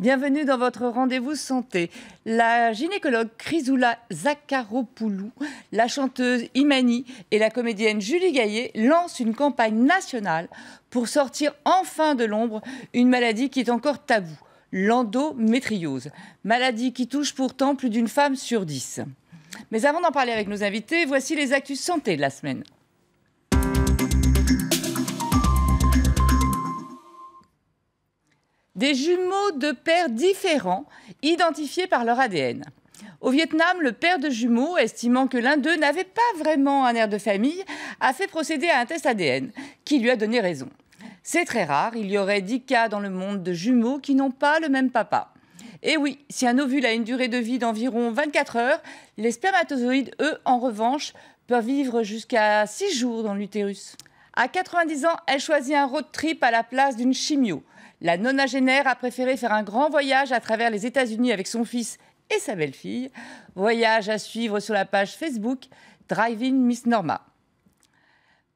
Bienvenue dans votre rendez-vous santé. La gynécologue Chrysoula Zakharopoulou, la chanteuse Imani et la comédienne Julie Gaillet lancent une campagne nationale pour sortir enfin de l'ombre une maladie qui est encore taboue, l'endométriose, maladie qui touche pourtant plus d'une femme sur dix. Mais avant d'en parler avec nos invités, voici les actus santé de la semaine. des jumeaux de pères différents, identifiés par leur ADN. Au Vietnam, le père de jumeaux, estimant que l'un d'eux n'avait pas vraiment un air de famille, a fait procéder à un test ADN, qui lui a donné raison. C'est très rare, il y aurait 10 cas dans le monde de jumeaux qui n'ont pas le même papa. Et eh oui, si un ovule a une durée de vie d'environ 24 heures, les spermatozoïdes, eux, en revanche, peuvent vivre jusqu'à 6 jours dans l'utérus. À 90 ans, elle choisit un road trip à la place d'une chimio. La nonagénaire a préféré faire un grand voyage à travers les États-Unis avec son fils et sa belle-fille. Voyage à suivre sur la page Facebook Driving Miss Norma.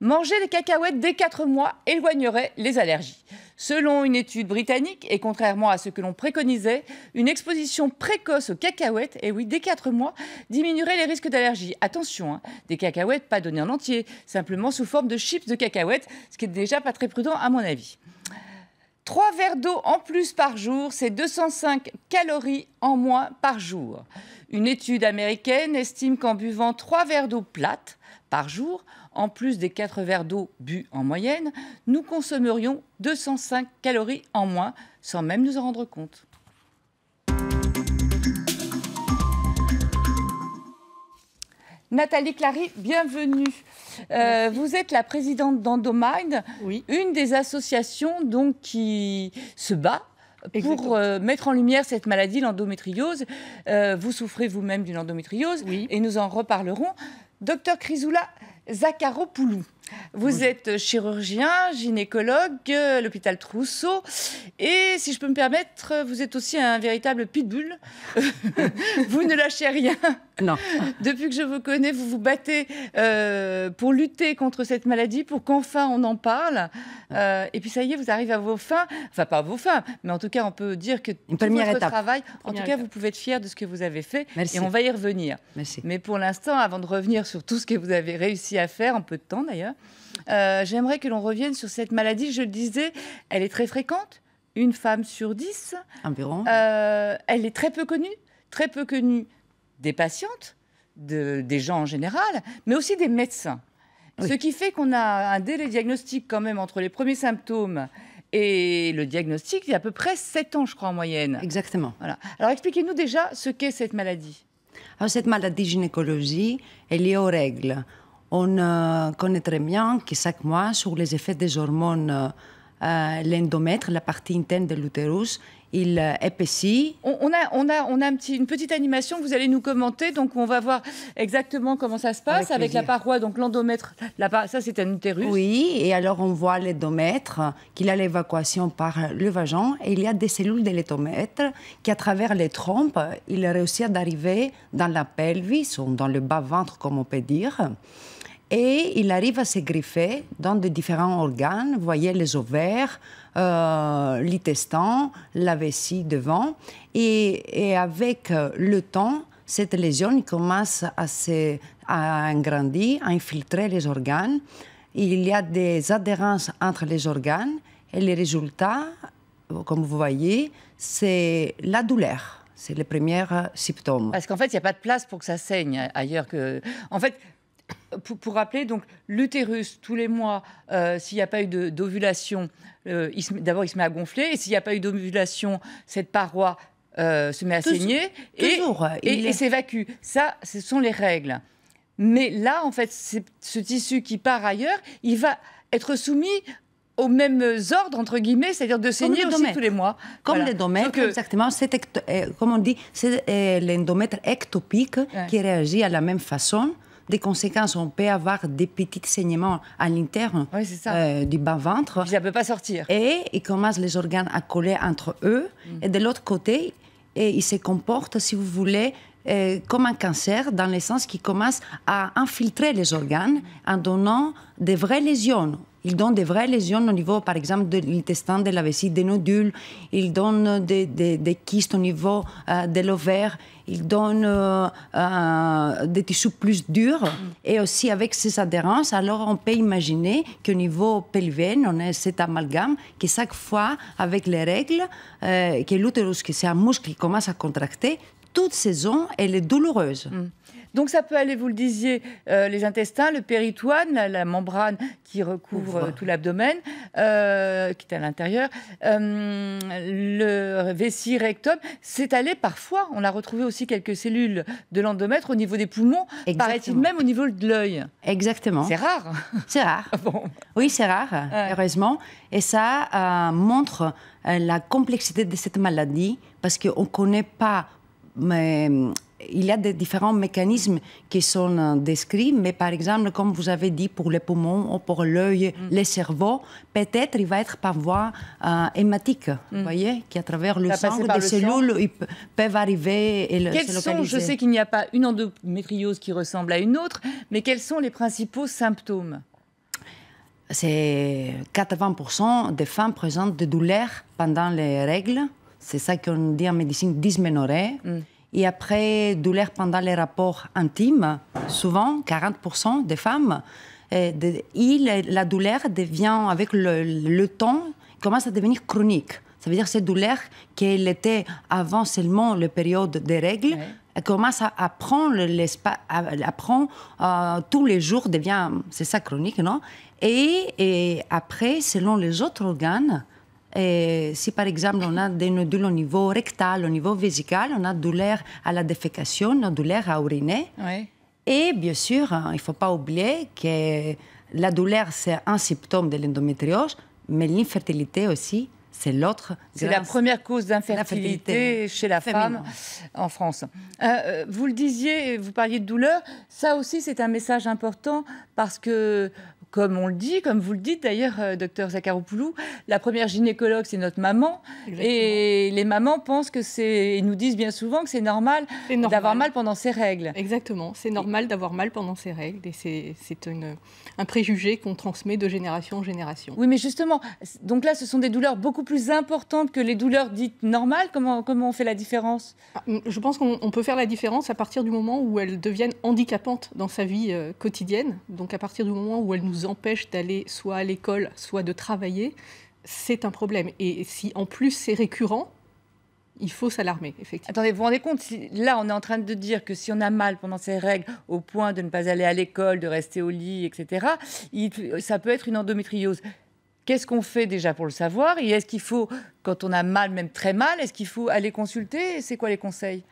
Manger des cacahuètes dès 4 mois éloignerait les allergies. Selon une étude britannique, et contrairement à ce que l'on préconisait, une exposition précoce aux cacahuètes, et eh oui, dès 4 mois, diminuerait les risques d'allergie. Attention, hein, des cacahuètes pas données en entier, simplement sous forme de chips de cacahuètes, ce qui est déjà pas très prudent à mon avis. Trois verres d'eau en plus par jour, c'est 205 calories en moins par jour. Une étude américaine estime qu'en buvant trois verres d'eau plate par jour, en plus des quatre verres d'eau bu en moyenne, nous consommerions 205 calories en moins sans même nous en rendre compte. Nathalie Clary, bienvenue. Euh, vous êtes la présidente d'Endomine, une des associations donc, qui se bat pour euh, mettre en lumière cette maladie, l'endométriose. Euh, vous souffrez vous-même d'une endométriose et nous en reparlerons. Docteur Chrysoula Zakharopoulou, vous êtes chirurgien, gynécologue, euh, l'hôpital Trousseau, et si je peux me permettre, euh, vous êtes aussi un véritable pitbull. vous ne lâchez rien. Non. Depuis que je vous connais, vous vous battez euh, pour lutter contre cette maladie, pour qu'enfin on en parle. et puis ça y est, vous arrivez à vos fins. Enfin, pas à vos fins, mais en tout cas, on peut dire que Une tout votre étape. travail, en tout cas, vous pouvez être fier de ce que vous avez fait. Merci. Et on va y revenir. Merci. Mais pour l'instant, avant de revenir sur tout ce que vous avez réussi à faire, en peu de temps d'ailleurs, euh, j'aimerais que l'on revienne sur cette maladie. Je le disais, elle est très fréquente, une femme sur dix. Euh, elle est très peu connue, très peu connue des patientes, des gens en général, mais aussi des médecins. Ce qui fait qu'on a un délai diagnostique quand même entre les premiers symptômes et le diagnostic, il y a à peu près sept ans, je crois, en moyenne. Exactement. Voilà. Alors expliquez-nous déjà ce qu'est cette maladie. cette maladie gynécologie est aux règles. On euh, connaît très bien que chaque mois, sur les effets des hormones, euh, euh, l'endomètre, la partie interne de l'utérus, il épaissit. On, a, on a, un petit, une petite animation que vous allez nous commenter. Donc, on va voir exactement comment ça se passe avec, la paroi. Donc, l'endomètre, ça, c'est un utérus. Oui, et alors on voit l'endomètre qu'il a l'évacuation par le vagin. Et il y a des cellules de l'endomètre qui, à travers les trompes, il réussit d'arriver dans la pelvis ou dans le bas-ventre, comme on peut dire et il arrive à se griffer dans de différents organes. Vous voyez les ovaires, euh, l'intestin, la vessie devant. Et, avec euh, le temps, cette lésion commence à, se, à infiltrer les organes. Il y a des adhérences entre les organes et les résultats, comme vous voyez, c'est la douleur. C'est le premier euh, symptôme. Parce qu'en fait, il n'y a pas de place pour que ça saigne ailleurs que. En fait, pour, rappeler, donc l'utérus, tous les mois, euh, s'il n'y a pas eu d'ovulation, euh, d'abord il se met à gonfler, et s'il n'y a pas eu d'ovulation, cette paroi euh, se met à saigner et, et, s'évacue. Ça, ce sont les règles. Mais là, en fait, ce tissu qui part ailleurs, il va être soumis aux mêmes ordres, entre guillemets, c'est-à-dire de saigner aussi tous les mois. Comme les l'endomètre, exactement. comme on dit, c'est l'endomètre ectopique qui réagit à la même façon des conséquences. On peut avoir des petits saignements à l'interne euh, du bas-ventre. Ça ne peut pas sortir. Et ils commencent les organes à coller entre eux. Mm. Et de l'autre côté, et ils se comportent, si vous voulez, euh, comme un cancer, dans le sens qu'ils commence à infiltrer les organes en donnant des vraies lésions ils donnent des vraies lésions au niveau, par exemple, de l'intestin, de la vessie, des nodules. Il donne des, kystes au niveau euh, de l'ovaire. Il donne euh, euh, des tissus plus durs. Mm. Et aussi, avec ces adhérences, alors on peut imaginer qu'au niveau pelvien, on a cet amalgame que chaque fois, avec les règles, que l'utérus, qui c'est un muscle qui commence à contracter, toute saison, elle est douloureuse. Mm. Donc ça peut aller, vous le disiez, euh, les intestins, le péritoine, la, membrane qui recouvre tout l'abdomen, euh, qui est à l'intérieur, euh, le vessie rectum. C'est allé parfois, on a retrouvé aussi quelques cellules de l'endomètre au niveau des poumons, paraît-il même au niveau de l'œil. Exactement. C'est rare. C'est rare. Ah bon. Oui, c'est rare, heureusement. Et ça montre la complexité de cette maladie parce qu'on ne connaît pas il y a des différents mécanismes qui sont euh, décrits, mais par exemple, comme vous avez dit, pour les poumons, ou pour l'œil, mm. les le cerveau, peut-être il va être par voie euh, hématique, vous mm. voyez, qui à travers le sang, des cellules peuvent arriver et le, se localiser. je sais qu'il n'y a pas une endométriose qui ressemble à une autre, mais quels sont les principaux symptômes C'est 80% des femmes présentent des douleurs pendant les règles. C'est ça qu'on dit en médecine dysménorrhée. Mm. Et après, douleur pendant les rapports intimes, souvent 40% des femmes, euh, il, la douleur devient, avec le, temps, commence à devenir chronique. Ça veut dire que cette douleur qu'elle était avant seulement la période des règles, elle commence à, prendre l'espace, euh, tous les jours, devient, c'est ça chronique, non et, après, selon les autres organes, si par exemple on a des nodules au niveau rectal, au niveau vésical, on a douleur à la défécation, on a douleur à uriner. Et bien sûr, hein, il ne faut pas oublier que la douleur, c'est un symptôme de l'endométriose, mais l'infertilité aussi, c'est l'autre. C'est la première cause d'infertilité chez la femme en France. Euh, euh, vous le disiez, vous parliez de douleur. Ça aussi, c'est un message important parce que comme on le dit, comme vous le dites d'ailleurs, euh, docteur Zakharopoulou, la première gynécologue, c'est notre maman. Et les mamans pensent que c'est. nous disent bien souvent que c'est normal, d'avoir mal pendant ses règles. Exactement, c'est normal d'avoir mal pendant ses règles. Et c'est un préjugé qu'on transmet de génération en génération. Oui, mais justement, donc là, ce sont des douleurs beaucoup plus importantes que les douleurs dites normales. Comment, comment on fait la différence ah, Je pense qu'on peut faire la différence à partir du moment où elles deviennent handicapantes dans sa vie euh, quotidienne. Donc à partir du moment où elles nous empêche d'aller soit à l'école, soit de travailler, c'est un problème. Et si en plus c'est récurrent, il faut s'alarmer, effectivement. Attendez, vous vous rendez compte, là on est en train de dire que si on a mal pendant ces règles, au point de ne pas aller à l'école, de rester au lit, etc., ça peut être une endométriose. Qu'est-ce qu'on fait déjà pour le savoir Et est-ce qu'il faut, quand on a mal, même très mal, est-ce qu'il faut aller consulter C'est quoi les conseils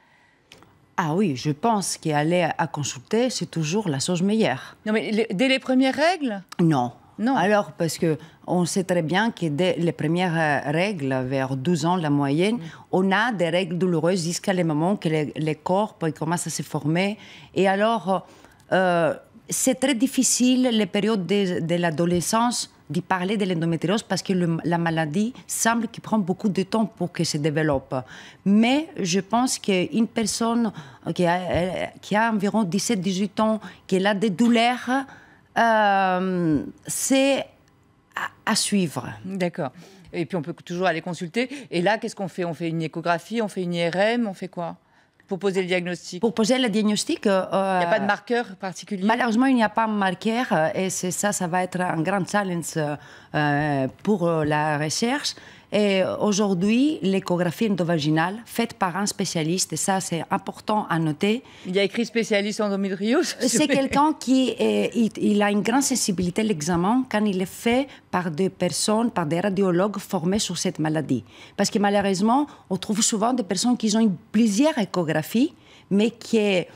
ah oui, je pense qu'aller à, consulter, c'est toujours la chose meilleure. Non, mais dès les premières règles Non. Non. Alors, parce que on sait très bien que dès les premières euh, règles, vers 12 ans, la moyenne, mm. on a des règles douloureuses jusqu'à le moment que les, corps commencent à se former. Et alors, euh, c'est très difficile, les périodes de l'adolescence, d'y parler de l'endométriose parce que la maladie semble qu'il prend beaucoup de temps pour que se développe. Mais je pense qu'une personne qui a, qui a environ 17-18 ans, qui a des douleurs, euh, c'est à suivre. D'accord. Et puis on peut toujours aller consulter. Et là, qu'est-ce qu'on fait On fait une échographie, on fait une IRM, on fait quoi pour poser le diagnostic Pour poser le diagnostic. Euh, il n'y a pas de euh, marqueur particulier Malheureusement, il n'y a pas de marqueur euh, et c'est ça, ça va être un grand challenge pour la recherche eh, aujourd'hui, l'échographie endovaginale faite par un spécialiste, et ça c'est important à noter. Il y a écrit spécialiste endométriose C'est quelqu'un qui il, a une grande sensibilité à l'examen quand il est fait par des personnes, par des radiologues formés sur cette maladie. Parce que malheureusement, on trouve souvent des personnes qui ont une plusieurs échographies, mais qui est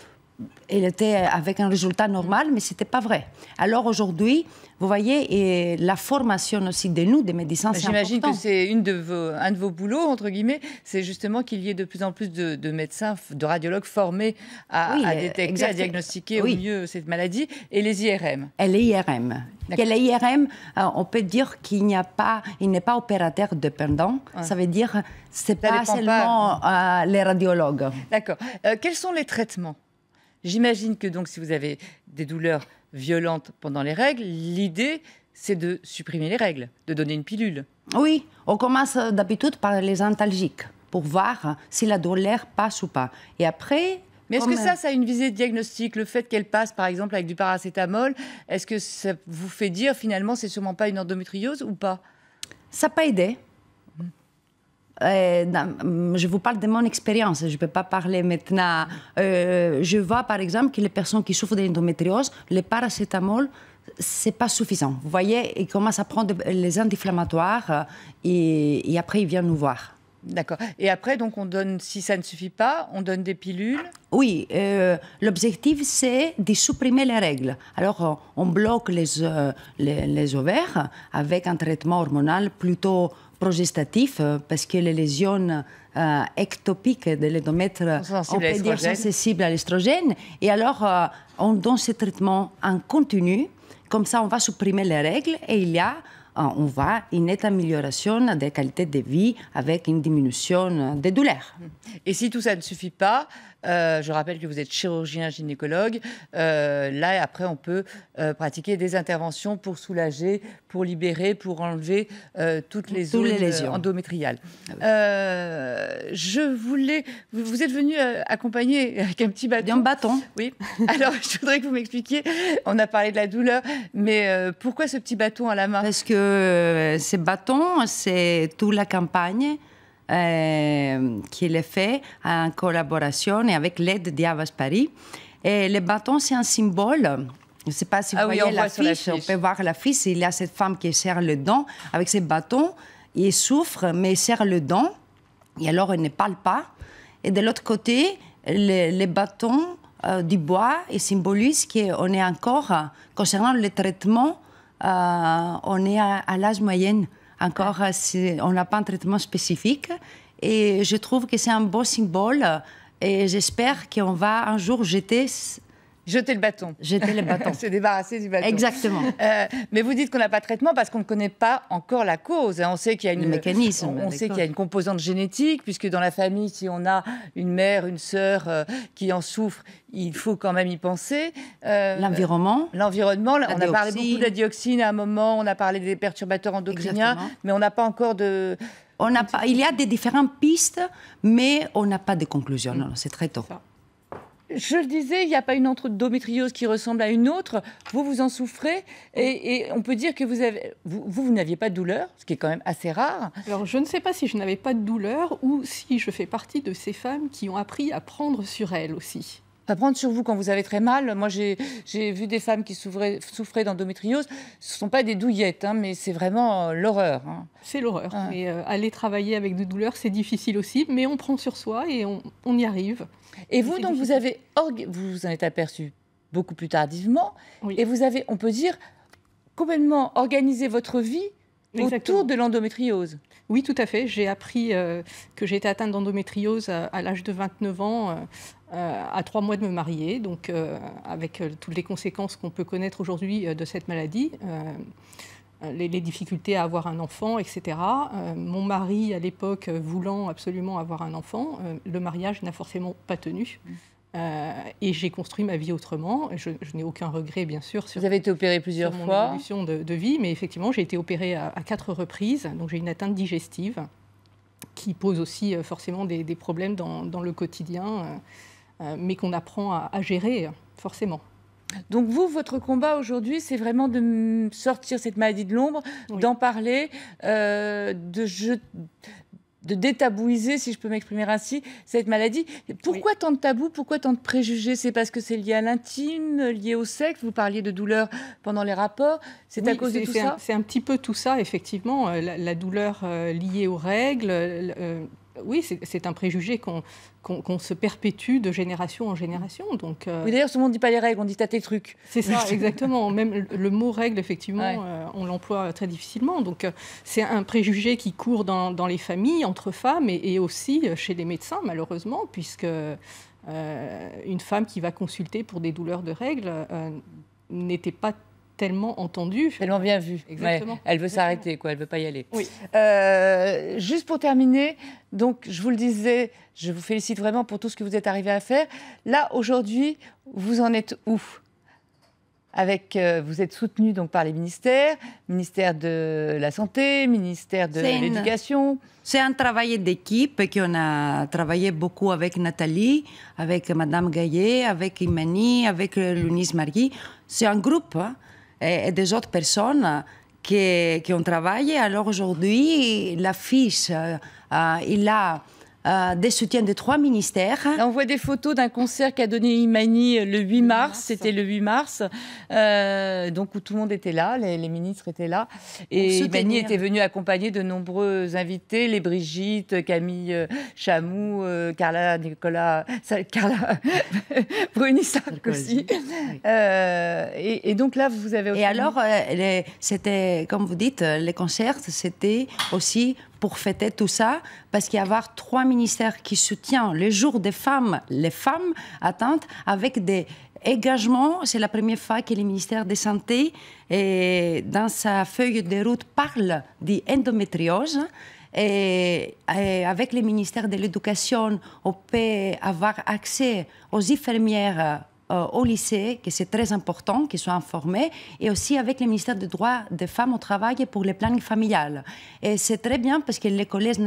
elle était avec un résultat normal, mais ce n'était pas vrai. Alors aujourd'hui, vous voyez, et la formation aussi de nous, des médecins, bah, c'est J'imagine que c'est une de un de vos boulots, entre guillemets, c'est justement qu'il y ait de plus en plus de, médecins, de radiologues formés à, détecter, à diagnostiquer au mieux cette maladie, et les IRM. Et les IRM. Et euh, les IRM, on peut dire qu'il n'y a pas, il n'est pas opérateur dépendant. Ça veut dire, c'est pas seulement pas. seulement les radiologues. D'accord. Euh, quels sont les traitements J'imagine que donc si vous avez des douleurs violentes pendant les règles, l'idée c'est de supprimer les règles, de donner une pilule. Oui, on commence euh, d'habitude par les antalgiques pour voir si la douleur passe ou pas. Et après, mais est-ce que ça, ça a une visée de diagnostic Le fait qu'elle passe, par exemple, avec du paracétamol, est-ce que ça vous fait dire finalement c'est sûrement pas une endométriose ou pas Ça n'a pas aidé. Euh, mm, je vous parle de mon expérience, je ne peux pas parler maintenant. Euh, je vois par exemple que les personnes qui souffrent d'endométriose, le paracétamol, c'est pas suffisant. Vous voyez, ils commencent à prendre les anti-inflammatoires euh, et, après ils viennent nous voir. D'accord. Et après, donc, on donne, si ça ne suffit pas, on donne des pilules Oui, l'objectif, c'est de supprimer les règles. Alors, on bloque les, les, les, ovaires avec un traitement hormonal plutôt progestatif euh, parce que les lésions euh, ectopiques de l'endomètre, sont sensibles à l'estrogène. Et alors, euh, on donne ce traitement en continu. Comme ça, on va supprimer les règles et il y a on va une nette amélioration des qualités de vie avec une diminution des douleurs. Et si tout ça ne suffit pas, euh, je rappelle que vous êtes chirurgien gynécologue. Euh, là, après, on peut euh, pratiquer des interventions pour soulager, pour libérer, pour enlever euh, toutes les zones endométriales. Ah je voulais. Vous, êtes venu accompagner avec un petit bâton. Un bâton. Oui. Alors, je voudrais que vous m'expliquiez. On a parlé de la douleur, mais pourquoi ce petit bâton à la main Parce que ce bâton, c'est toute la campagne euh, qui le fait en collaboration et avec l'aide d'Avas Paris. Et le bâton, c'est un symbole. Je ne sais pas si vous ah voyez l'affiche. on peut voir l'affiche. Il y a cette femme qui serre le dent avec ses bâtons. Il souffre, mais il serre le dent. Et alors, il ne parle pas. Et de l'autre côté, les, bâton bâtons euh, du bois et symbolise qu'on est encore, euh, concernant le traitement, on est à, à l'âge moyen. Encore, euh, si on n'a pas un traitement spécifique. Et je trouve que c'est un beau symbole. Et j'espère qu'on va un jour jeter Jeter le bâton. Jeter le bâton. Se débarrasser du bâton. Exactement. Euh, mais vous dites qu'on n'a pas de traitement parce qu'on ne connaît pas encore la cause. Hein. On sait qu'il y a une mécanisme. On, sait qu'il y a une composante génétique puisque dans la famille, si on a une mère, une sœur euh, qui en souffre, il faut quand même y penser. Euh, l'environnement. L'environnement. On a parlé beaucoup de la dioxine à un moment. On a parlé des perturbateurs endocriniens, mais on n'a pas encore de. On n'a pas, il y a des différentes pistes, mais on n'a pas de conclusion. Non, c'est très tôt. Je le disais, il n'y a pas une endométriose qui ressemble à une autre. Vous, vous en souffrez. Et, on peut dire que vous, vous n'aviez pas de douleur, ce qui est quand même assez rare. Alors, je ne sais pas si je n'avais pas de douleur ou si je fais partie de ces femmes qui ont appris à prendre sur elles aussi pas prendre sur vous quand vous avez très mal. Moi, j'ai vu des femmes qui souffraient, d'endométriose. Ce ne sont pas des douillettes, hein, mais c'est vraiment euh, l'horreur. Hein. C'est l'horreur. Mais euh, aller travailler avec des douleurs, c'est difficile aussi, mais on prend sur soi et on, y arrive. Et vous, donc, vous avez vous vous en êtes aperçu beaucoup plus tardivement, et vous avez, on peut dire, complètement organisé votre vie autour de l'endométriose. Oui, tout à fait. J'ai appris euh, que que j'étais atteinte d'endométriose euh, à, l'âge de 29 ans, euh, à trois mois de me marier, donc avec toutes les conséquences qu'on peut connaître aujourd'hui de cette maladie. les, difficultés à avoir un enfant, etc. mon mari, à l'époque, voulant absolument avoir un enfant, le mariage n'a forcément pas tenu. Mmh. Euh, et j'ai construit ma vie autrement. Je, n'ai aucun regret, bien sûr. Sur, Vous avez été opéré plusieurs sur mon Évolution de, vie, mais effectivement, j'ai été opérée à, quatre reprises. Donc j'ai une atteinte digestive qui pose aussi euh, forcément des, problèmes dans, le quotidien, euh, mais qu'on apprend à, gérer forcément. Donc vous, votre combat aujourd'hui, c'est vraiment de sortir cette maladie de l'ombre, d'en parler, de, de détabouiser, si je peux m'exprimer ainsi, cette maladie. Pourquoi tant de tabous Pourquoi tant de préjugés C'est parce que c'est lié à l'intime, lié au sexe Vous parliez de douleur pendant les rapports. C'est à cause de tout ça C'est un petit peu tout ça, effectivement. Euh, la, douleur euh, liée aux règles. Euh, oui, c'est un préjugé qu'on se perpétue de génération en génération. Donc, euh, oui, d'ailleurs, souvent on ne dit pas les règles, on dit t'as tes trucs. C'est ça, exactement. Même le, mot règle, effectivement, euh, on l'emploie très difficilement. Donc, euh, c'est un préjugé qui court dans, les familles, entre femmes et, et aussi chez les médecins, malheureusement, puisque une femme qui va consulter pour des douleurs de règles n'était pas tellement entendue. Tellement bien vue. Exactement. Elle veut s'arrêter, quoi. Elle veut pas y aller. Oui. Euh, juste pour terminer, donc je vous le disais, je vous félicite vraiment pour tout ce que vous êtes arrivé à faire. Là aujourd'hui, vous en êtes où avec, euh, vous êtes soutenu donc par les ministères, ministère de la santé, ministère de l'éducation. C'est un travail d'équipe qu'on a travaillé beaucoup avec Nathalie, avec Madame Gaillet, avec Imani, avec Lunis Margui. C'est un groupe. Hein et des autres personnes qui, qui ont travaillé. Alors aujourd'hui, l'affiche, eh, il a euh, des soutiens de trois ministères. on voit des photos d'un concert qu'a donné Imani euh, le 8 mars, c'était le 8 mars, euh, donc où tout le monde était là, les, ministres étaient là. Et Imani était hein. venu accompagner de nombreux invités, les Brigitte, Camille Chamou, Carla Nicolas, Carla Bruni Sarkozy. Et, donc là, vous avez... Et alors, c'était, comme vous dites, les concerts, c'était aussi pour fêter tout ça, parce qu'il y a trois ministères qui soutiennent le jour des femmes, les femmes atteintes, avec des engagements. C'est la première fois que le ministère la Santé, dans sa feuille de route, parle d'endométriose. Et, et, avec le ministère de l'Éducation, on peut avoir accès aux infirmières euh, au lycée, que c'est très important qu'ils soient informés, et aussi avec le ministère des droits des femmes au travail pour les planning familiales. Et c'est très bien parce que les collèges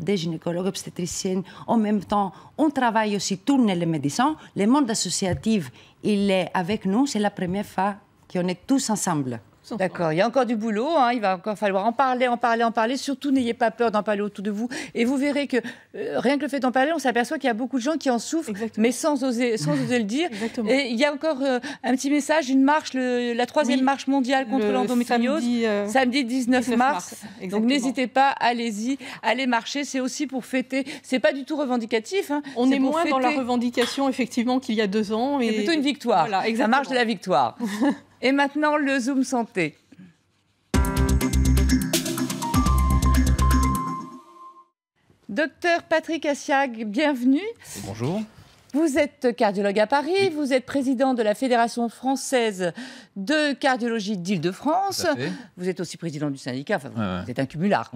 des gynécologues obstétriciens. en même temps, on travaille aussi, tous les médecins. Le monde associatif, il est avec nous, c'est la première fois qu'on est tous ensemble. D'accord, il y a encore du boulot, hein, il va encore falloir en parler, en parler, en parler. Surtout, n'ayez pas peur d'en parler autour de vous. Et vous verrez que euh, rien que le fait d'en parler, on s'aperçoit qu'il y a beaucoup de gens qui en souffrent, mais sans oser, sans oser le dire. Et il y a encore euh, un petit message, une marche, la troisième marche mondiale contre l'endométriose, samedi, 19, euh, mars. Donc n'hésitez pas, allez-y, allez marcher. C'est aussi pour fêter. C'est pas du tout revendicatif. Hein. On est, moins dans la revendication effectivement qu'il y a deux ans. Et... C'est plutôt une victoire. Voilà, la marche de la victoire. Et maintenant, le Zoom Santé. Docteur Patrick Assiag, bienvenue. Bonjour. Vous êtes cardiologue à Paris, vous êtes président de la Fédération française de cardiologie d'Île-de-France, vous êtes aussi président du syndicat, c'est vous, êtes un cumulard.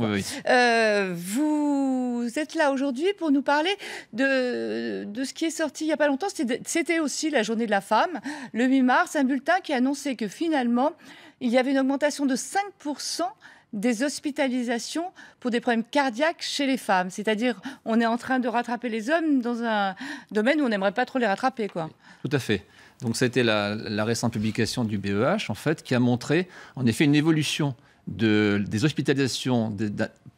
Euh, vous êtes là aujourd'hui pour nous parler de, de ce qui est sorti il n'y a pas longtemps, c'était aussi la journée de la femme, le 8 mars, un bulletin qui annonçait que finalement, il y avait une augmentation de 5% des hospitalisations pour des problèmes cardiaques chez les femmes. C'est-à-dire, on est en train de rattraper les hommes dans un domaine où on n'aimerait pas trop les rattraper. Quoi. Tout à fait. Donc, ça la, récente publication du BEH, en fait, qui a montré, en effet, une évolution des hospitalisations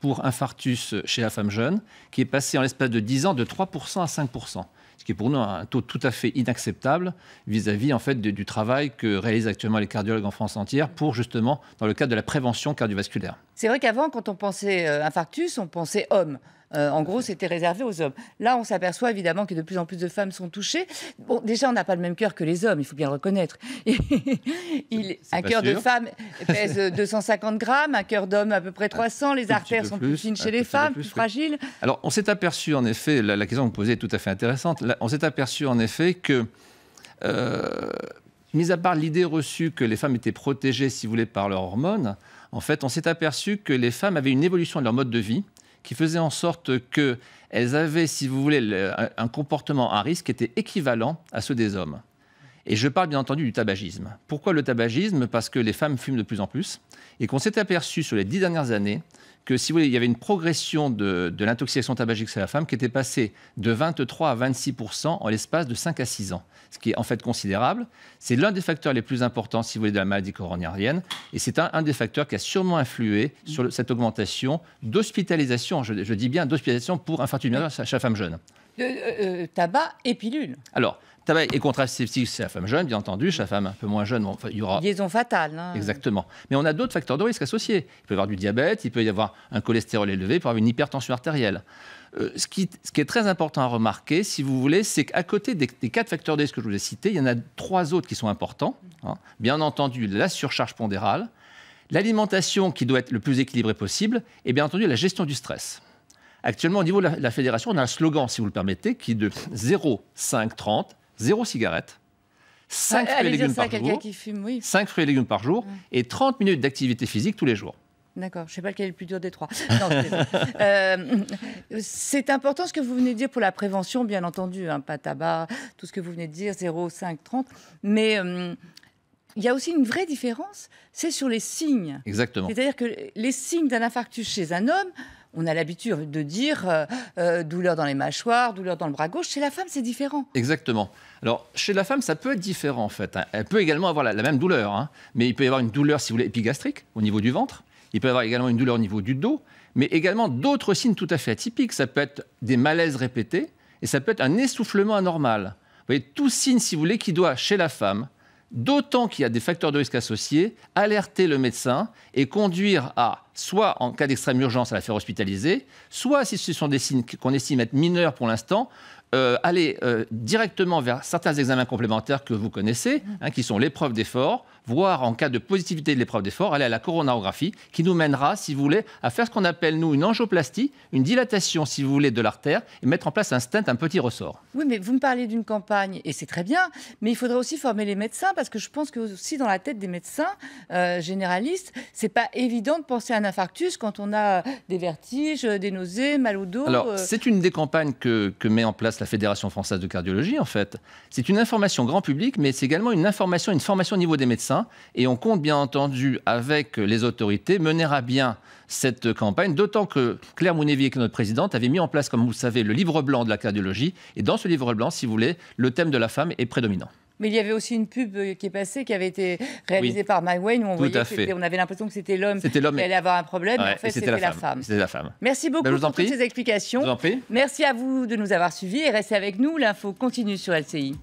pour infarctus chez la femme jeune, qui est passée en l'espace de 10 ans de 3% à 5% ce qui est pour nous un taux tout à fait inacceptable vis-à-vis en fait, du travail que réalisent actuellement les cardiologues en France entière pour justement, dans le cadre de la prévention cardiovasculaire. C'est vrai qu'avant, quand on pensait euh, infarctus, on pensait homme. Euh, en gros, c'était réservé aux hommes. Là, on s'aperçoit évidemment que de plus en plus de femmes sont touchées. Bon, déjà, on n'a pas le même cœur que les hommes, il faut bien le reconnaître. un cœur de femme pèse 250 grammes, un cœur d'homme à peu près 300. Les artères sont plus, fines chez les femmes, plus, fragiles. Alors, on s'est aperçu en effet, la, question que vous posez est tout à fait intéressante. on s'est aperçu en effet que. Euh, mis à part l'idée reçue que les femmes étaient protégées, si vous voulez, par leurs hormones, en fait, on s'est aperçu que les femmes avaient une évolution de leur mode de vie, qui faisait en sorte qu'elles avaient, si vous voulez, un comportement à risque qui était équivalent à ceux des hommes. Et je parle bien entendu du tabagisme. Pourquoi le tabagisme Parce que les femmes fument de plus en plus et qu'on s'est aperçu sur les dix dernières années que si vous voulez, il y avait une progression de, l'intoxication tabagique chez la femme qui était passée de 23 à 26 en l'espace de 5 à 6 ans, ce qui est en fait considérable. C'est l'un des facteurs les plus importants, si vous voulez, de la maladie coronarienne, et c'est un, des facteurs qui a sûrement influé sur cette augmentation d'hospitalisation, je, dis bien d'hospitalisation pour infarctus chez la femme jeune. Euh, euh, tabac et pilules. Alors, tabac et contraceptif c'est la femme jeune, bien entendu. Chez la femme un peu moins jeune, il y aura. Liaison fatale. Hein. Exactement. Mais on a d'autres facteurs de risque associés. Il peut y avoir du diabète, il peut y avoir un cholestérol élevé, il peut y avoir une hypertension artérielle. Euh, ce, qui, est très important à remarquer, si vous voulez, c'est qu'à côté des, quatre facteurs de risque que je vous ai cités, il y en a trois autres qui sont importants. Hein. Bien entendu, la surcharge pondérale, l'alimentation qui doit être le plus équilibrée possible, et bien entendu la gestion du stress. Actuellement, au niveau de la, fédération, on a un slogan, si vous le permettez, qui est de 0, 5, 30, 0 cigarette, 5 ah, fruits et légumes par jour, fruits et légumes par jour et 30 minutes d'activité physique tous les jours. D'accord, je ne sais pas lequel est le plus dur des trois. Euh, c'est important ce que vous venez de dire pour la prévention, bien entendu, hein, pas tabac, tout ce que vous venez de dire, 0, 5, 30. Mais euh, il y a aussi une vraie différence, c'est sur les signes. Exactement. C'est-à-dire que les signes d'un infarctus chez un homme on a l'habitude de dire euh, euh, douleur dans les mâchoires, douleur dans le bras gauche. Chez la femme, c'est différent. Exactement. Alors, chez la femme, ça peut être différent en fait. Hein. Elle peut également avoir la, même douleur, hein. mais il peut y avoir une douleur, si vous voulez, épigastrique au niveau du ventre. Il peut y avoir également une douleur au niveau du dos, mais également d'autres signes tout à fait atypiques. Ça peut être des malaises répétés et ça peut être un essoufflement anormal. Vous voyez, tout signe, si vous voulez, qui doit, chez la femme, d'autant qu'il y a des facteurs de risque associés, alerter le médecin et conduire à, soit en cas d'extrême urgence, à la faire hospitaliser, soit si ce sont des signes qu'on estime être mineurs pour l'instant, euh, aller euh, directement vers certains examens complémentaires que vous connaissez, mm. hein, qui sont l'épreuve d'effort, voire en cas de positivité de l'épreuve d'effort, aller à la coronarographie, qui nous mènera, si vous voulez, à faire ce qu'on appelle, nous, une angioplastie, une dilatation, si vous voulez, de l'artère, et mettre en place un stent, un petit ressort. Oui, mais vous me parlez d'une campagne, et c'est très bien, mais il faudrait aussi former les médecins, parce que je pense que aussi dans la tête des médecins généralistes, euh, généralistes, c'est pas évident de penser à un infarctus quand on a des vertiges, des nausées, mal au dos. Alors, c'est une des campagnes que, que met en place la la Fédération française de cardiologie, en fait. C'est une information grand public, mais c'est également une information, une formation au niveau des médecins. Et on compte, bien entendu, avec les autorités, mener à bien cette campagne, d'autant que Claire Mounévier, qui est notre présidente, avait mis en place, comme vous le savez, le livre blanc de la cardiologie. Et dans ce livre blanc, si vous voulez, le thème de la femme est prédominant. Mais il y avait aussi une pub euh, qui est passée, qui avait été réalisée par Mike Wayne, où on, avait l'impression que c'était l'homme qui allait avoir un problème, en fait c'était la, femme. Merci ben, beaucoup pour toutes ces explications. Merci à vous de nous avoir suivis et restez avec nous. L'info continue sur LCI.